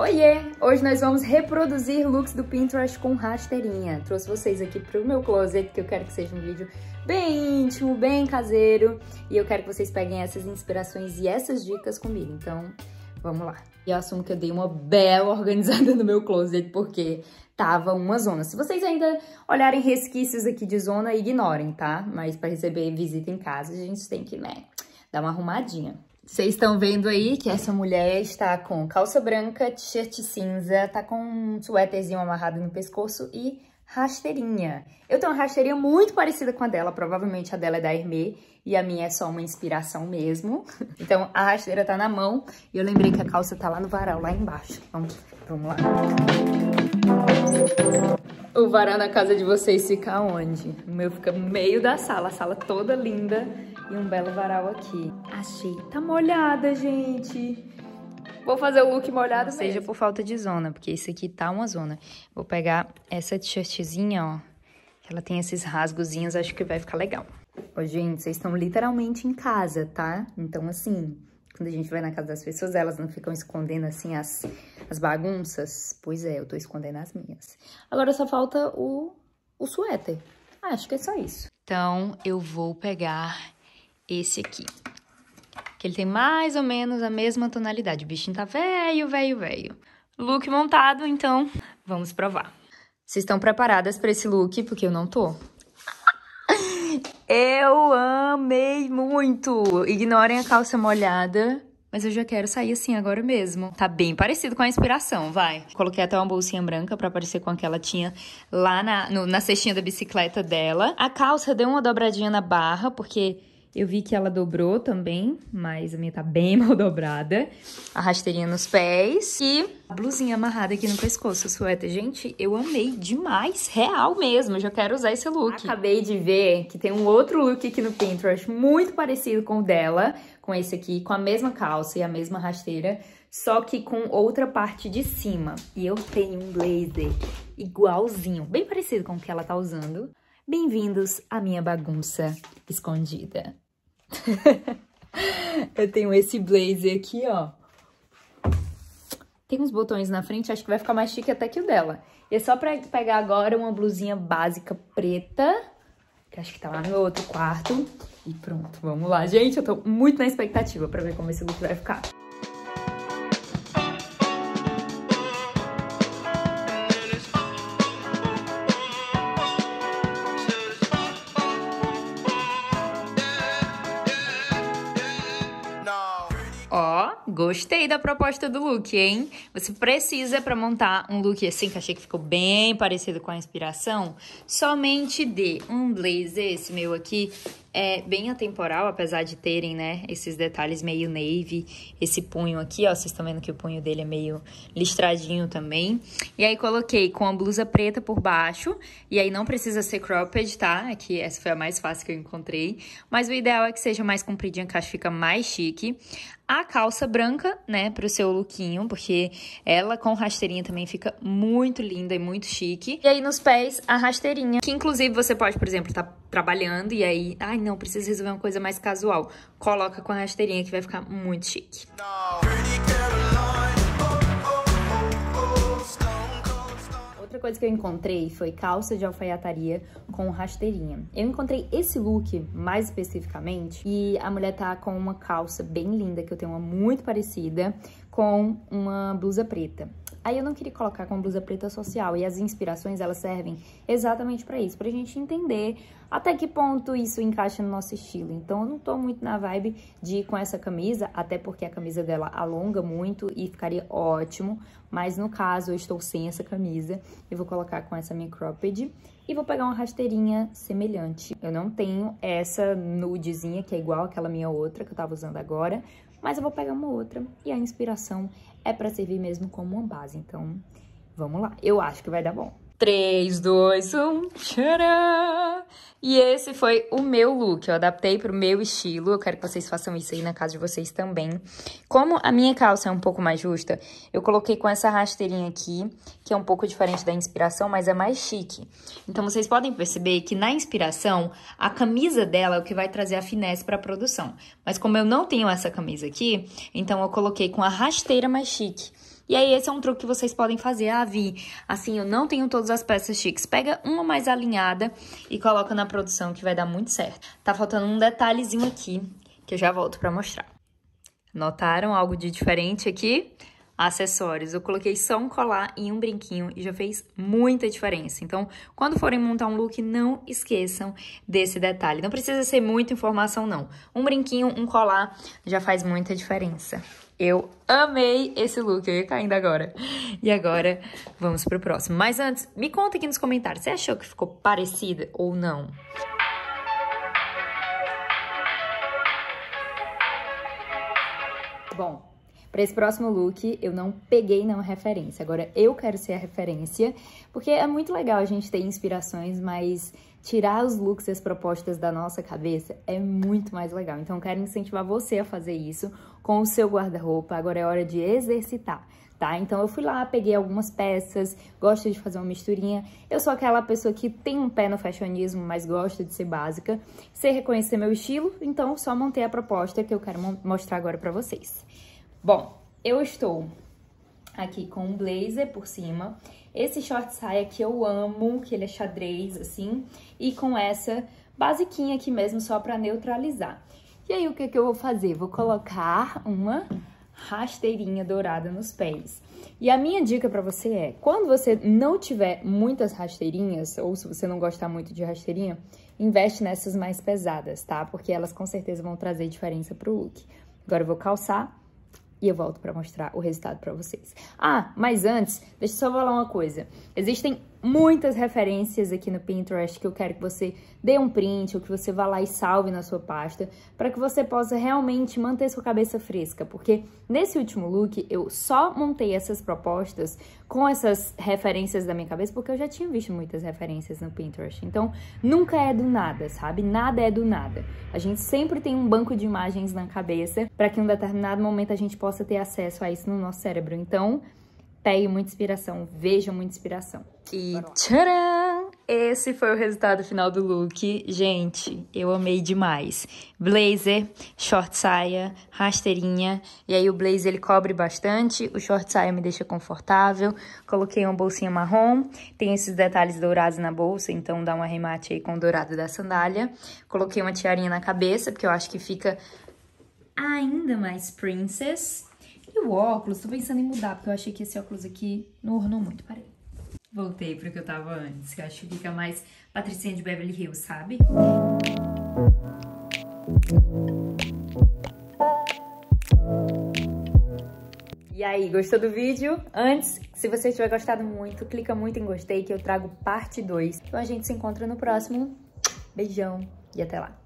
Oiê! Hoje nós vamos reproduzir looks do Pinterest com rasteirinha. Trouxe vocês aqui pro meu closet, que eu quero que seja um vídeo bem íntimo, bem caseiro. E eu quero que vocês peguem essas inspirações e essas dicas comigo. Então, vamos lá. E eu é assumo que eu dei uma bela organizada no meu closet, porque tava uma zona. Se vocês ainda olharem resquícios aqui de zona, ignorem, tá? Mas para receber visita em casa, a gente tem que, né, dar uma arrumadinha. Vocês estão vendo aí que essa mulher está com calça branca, t-shirt cinza, tá com um suéterzinho amarrado no pescoço e rasteirinha. Eu tenho uma rasteirinha muito parecida com a dela, provavelmente a dela é da Hermê e a minha é só uma inspiração mesmo. Então a rasteira tá na mão e eu lembrei que a calça tá lá no varal, lá embaixo. Vamos, então, vamos lá. O varal na casa de vocês fica onde? O meu fica no meio da sala, a sala toda linda e um belo varal aqui. Achei. Tá molhada, gente. Vou fazer o look molhado Seja por falta de zona, porque isso aqui tá uma zona. Vou pegar essa t-shirtzinha, ó. Ela tem esses rasgozinhos, acho que vai ficar legal. Ô, gente, vocês estão literalmente em casa, tá? Então, assim, quando a gente vai na casa das pessoas, elas não ficam escondendo, assim, as, as bagunças. Pois é, eu tô escondendo as minhas. Agora só falta o, o suéter. Ah, acho que é só isso. Então, eu vou pegar esse aqui. Que ele tem mais ou menos a mesma tonalidade. O bichinho tá velho, velho, velho. Look montado, então vamos provar. Vocês estão preparadas para esse look? Porque eu não tô. Eu amei muito! Ignorem a calça molhada, mas eu já quero sair assim agora mesmo. Tá bem parecido com a inspiração, vai. Coloquei até uma bolsinha branca para parecer com a que ela tinha lá na, no, na cestinha da bicicleta dela. A calça deu uma dobradinha na barra, porque eu vi que ela dobrou também, mas a minha tá bem mal dobrada. A rasteirinha nos pés e a blusinha amarrada aqui no pescoço, suéter. Gente, eu amei demais, real mesmo. Eu já quero usar esse look. Acabei de ver que tem um outro look aqui no Pinterest, muito parecido com o dela, com esse aqui, com a mesma calça e a mesma rasteira, só que com outra parte de cima. E eu tenho um blazer igualzinho, bem parecido com o que ela tá usando. Bem-vindos à minha bagunça escondida. eu tenho esse blazer aqui, ó. Tem uns botões na frente, acho que vai ficar mais chique até que o dela. E é só pra pegar agora uma blusinha básica preta, que acho que tá lá no outro quarto. E pronto, vamos lá. Gente, eu tô muito na expectativa pra ver como esse look vai ficar. Gostei da proposta do look, hein? Você precisa para montar um look assim, que achei que ficou bem parecido com a inspiração, somente de um blazer, esse meu aqui, é bem atemporal, apesar de terem, né, esses detalhes meio navy, esse punho aqui, ó, vocês estão vendo que o punho dele é meio listradinho também. E aí coloquei com a blusa preta por baixo, e aí não precisa ser cropped, tá? Aqui é essa foi a mais fácil que eu encontrei, mas o ideal é que seja mais compridinha, que acho que fica mais chique. A calça branca, né, pro seu lookinho, porque ela com rasteirinha também fica muito linda e muito chique. E aí nos pés, a rasteirinha, que inclusive você pode, por exemplo, tá trabalhando e aí, ai, não, preciso resolver uma coisa mais casual. Coloca com a rasteirinha que vai ficar muito chique. Outra coisa que eu encontrei foi calça de alfaiataria com rasteirinha. Eu encontrei esse look mais especificamente e a mulher tá com uma calça bem linda que eu tenho uma muito parecida com uma blusa preta. Aí eu não queria colocar com blusa preta social e as inspirações elas servem exatamente para isso, pra gente entender até que ponto isso encaixa no nosso estilo. Então eu não tô muito na vibe de ir com essa camisa, até porque a camisa dela alonga muito e ficaria ótimo, mas no caso eu estou sem essa camisa e vou colocar com essa minha cropped e vou pegar uma rasteirinha semelhante. Eu não tenho essa nudezinha que é igual aquela minha outra que eu tava usando agora, mas eu vou pegar uma outra e a inspiração é para servir mesmo como uma base. Então, vamos lá. Eu acho que vai dar bom. 3, 2, 1, tcharam! E esse foi o meu look, eu adaptei pro meu estilo, eu quero que vocês façam isso aí na casa de vocês também. Como a minha calça é um pouco mais justa, eu coloquei com essa rasteirinha aqui, que é um pouco diferente da inspiração, mas é mais chique. Então vocês podem perceber que na inspiração, a camisa dela é o que vai trazer a finesse pra produção. Mas como eu não tenho essa camisa aqui, então eu coloquei com a rasteira mais chique. E aí, esse é um truque que vocês podem fazer. Ah, Vi, assim, eu não tenho todas as peças chiques. Pega uma mais alinhada e coloca na produção, que vai dar muito certo. Tá faltando um detalhezinho aqui, que eu já volto pra mostrar. Notaram algo de diferente aqui? acessórios. Eu coloquei só um colar e um brinquinho e já fez muita diferença. Então, quando forem montar um look, não esqueçam desse detalhe. Não precisa ser muita informação, não. Um brinquinho, um colar já faz muita diferença. Eu amei esse look, eu ia caindo agora. E agora, vamos pro próximo. Mas antes, me conta aqui nos comentários, você achou que ficou parecida ou não? Bom, para esse próximo look, eu não peguei não referência. Agora eu quero ser a referência, porque é muito legal a gente ter inspirações, mas tirar os looks e as propostas da nossa cabeça é muito mais legal. Então eu quero incentivar você a fazer isso com o seu guarda-roupa, agora é hora de exercitar. Tá? Então eu fui lá, peguei algumas peças, gosto de fazer uma misturinha. Eu sou aquela pessoa que tem um pé no fashionismo, mas gosta de ser básica. Sei reconhecer meu estilo, então só montei a proposta que eu quero mostrar agora pra vocês. Bom, eu estou aqui com um blazer por cima, esse short saia que eu amo, que ele é xadrez, assim, e com essa basiquinha aqui mesmo, só pra neutralizar. E aí, o que, é que eu vou fazer? Vou colocar uma rasteirinha dourada nos pés. E a minha dica para você é, quando você não tiver muitas rasteirinhas, ou se você não gostar muito de rasteirinha, investe nessas mais pesadas, tá? Porque elas com certeza vão trazer diferença pro look. Agora eu vou calçar e eu volto para mostrar o resultado para vocês. Ah, mas antes, deixa eu só falar uma coisa. Existem muitas referências aqui no Pinterest que eu quero que você dê um print ou que você vá lá e salve na sua pasta para que você possa realmente manter sua cabeça fresca, porque nesse último look eu só montei essas propostas com essas referências da minha cabeça porque eu já tinha visto muitas referências no Pinterest. Então, nunca é do nada, sabe? Nada é do nada. A gente sempre tem um banco de imagens na cabeça para que em um determinado momento a gente possa ter acesso a isso no nosso cérebro. Então, pegue muita inspiração, veja muita inspiração. E tcharam! Esse foi o resultado final do look. Gente, eu amei demais. Blazer, short saia, rasteirinha. E aí o blazer ele cobre bastante, o short saia me deixa confortável. Coloquei uma bolsinha marrom, tem esses detalhes dourados na bolsa, então dá um arremate aí com o dourado da sandália. Coloquei uma tiarinha na cabeça, porque eu acho que fica ainda mais princess. E o óculos, tô pensando em mudar, porque eu achei que esse óculos aqui não ornou muito. Parei. Voltei pro que eu tava antes, que acho que fica mais Patricinha de Beverly Hills, sabe? E aí, gostou do vídeo? Antes, se você tiver gostado muito, clica muito em gostei que eu trago parte 2. Então a gente se encontra no próximo. Beijão e até lá.